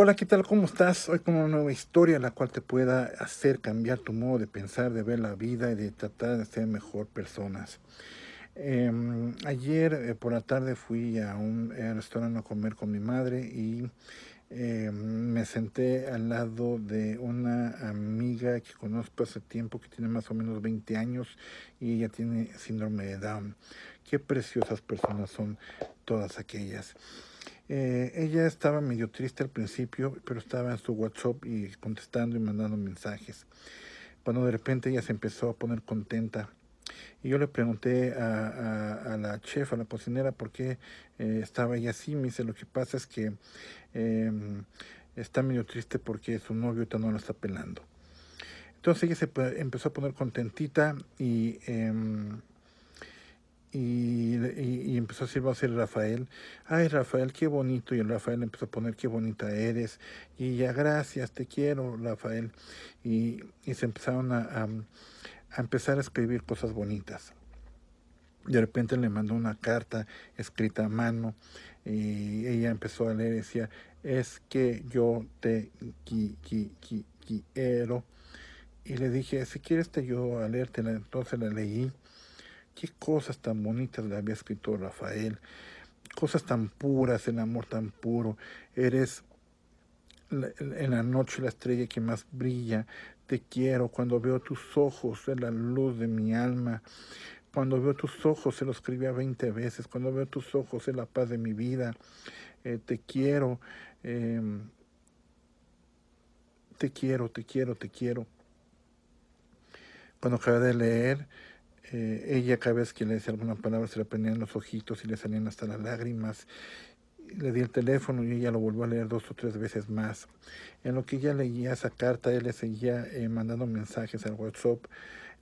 Hola, ¿qué tal? ¿Cómo estás? Hoy con una nueva historia la cual te pueda hacer cambiar tu modo de pensar, de ver la vida y de tratar de ser mejor personas. Em, ayer eh, por la tarde fui a un eh, restaurante a comer con mi madre y em, me senté al lado de una amiga que conozco hace tiempo, que tiene más o menos 20 años y ella tiene síndrome de Down. Qué preciosas personas son todas aquellas. Eh, ella estaba medio triste al principio, pero estaba en su WhatsApp y contestando y mandando mensajes. Cuando de repente ella se empezó a poner contenta. Y yo le pregunté a, la chef, a la cocinera, por qué eh, estaba ella así. Me dice, lo que pasa es que em, está medio triste porque su novio no la está pelando. Entonces ella se empezó a poner contentita y em, y, empezó a decir, a ser Rafael. Ay, Rafael, qué bonito. Y el Rafael empezó a poner, qué bonita eres. Y ya, gracias, te quiero, Rafael. Y, se empezaron a, empezar a escribir cosas bonitas. De repente le mandó una carta escrita a mano y ella empezó a leer decía, es que yo te quiero. Y le dije, si quieres te ayudo a leértela. Entonces la leí qué cosas tan bonitas le había escrito Rafael, cosas tan puras, el amor tan puro, eres en la noche la estrella que más brilla, te quiero cuando veo tus ojos, es la luz de mi alma. Cuando veo tus ojos, se lo escribía 20 veces. Cuando veo tus ojos, es la paz de mi vida. Eh, te quiero. Em, te quiero, te quiero, te quiero. Cuando acabé de leer, eh, ella cada vez que le decía alguna palabra se le prendían los ojitos y le salían hasta las lágrimas. Le di el teléfono y ella lo volvió a leer dos o tres veces más. En lo que ella leía esa carta, él le seguía eh, mandando mensajes al WhatsApp.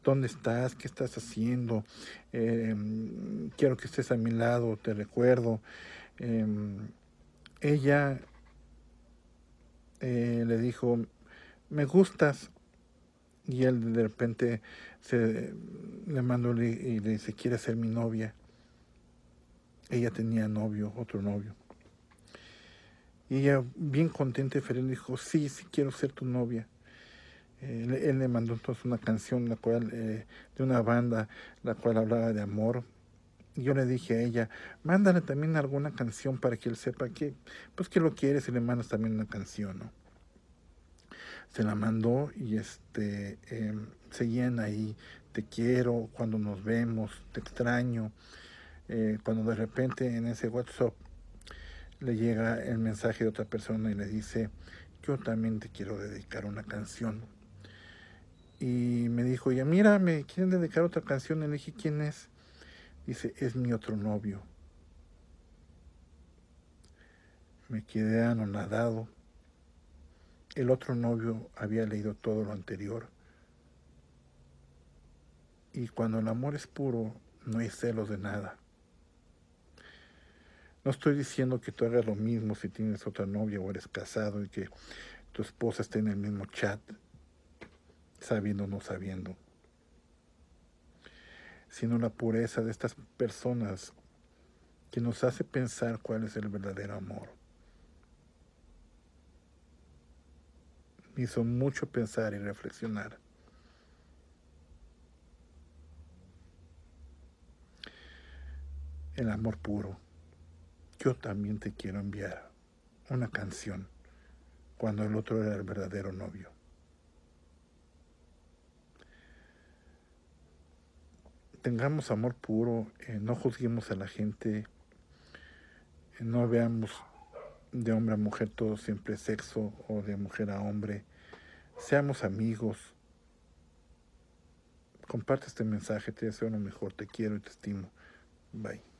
¿Dónde estás? ¿Qué estás haciendo? Em, quiero que estés a mi lado, te recuerdo. Em, ella eh, le dijo, me gustas, y él de repente se le mandó y le dice, ¿quiere ser mi novia? Ella tenía novio, otro novio. Y ella, bien contenta y feliz, dijo, sí, sí quiero ser tu novia. Eh, él, le mandó entonces una canción cual, eh, de una banda la cual hablaba de amor. Y yo le dije a ella, mándale también alguna canción para que él sepa que, pues que lo quieres y le mandas también una canción, ¿no? se la mandó y este, eh, seguían ahí, te quiero, cuando nos vemos, te extraño. Eh, cuando de repente en ese WhatsApp le llega el mensaje de otra persona y le dice, yo también te quiero dedicar una canción. Y me dijo, ya mira, me quieren dedicar otra canción. Y le dije, ¿quién es? Dice, es mi otro novio. Me quedé anonadado. El otro novio había leído todo lo anterior. Y cuando el amor es puro, no hay celos de nada. No estoy diciendo que tú hagas lo mismo si tienes otra novia o eres casado y que tu esposa esté en el mismo chat, sabiendo o no sabiendo. Sino la pureza de estas personas que nos hace pensar cuál es el verdadero amor. me hizo mucho pensar y reflexionar. El amor puro. Yo también te quiero enviar una canción cuando el otro era el verdadero novio. Tengamos amor puro, eh, no juzguemos a la gente, eh, no veamos de hombre a mujer todo siempre sexo o de mujer a hombre. Seamos amigos. Comparte este mensaje, te deseo lo mejor, te quiero y te estimo. Bye.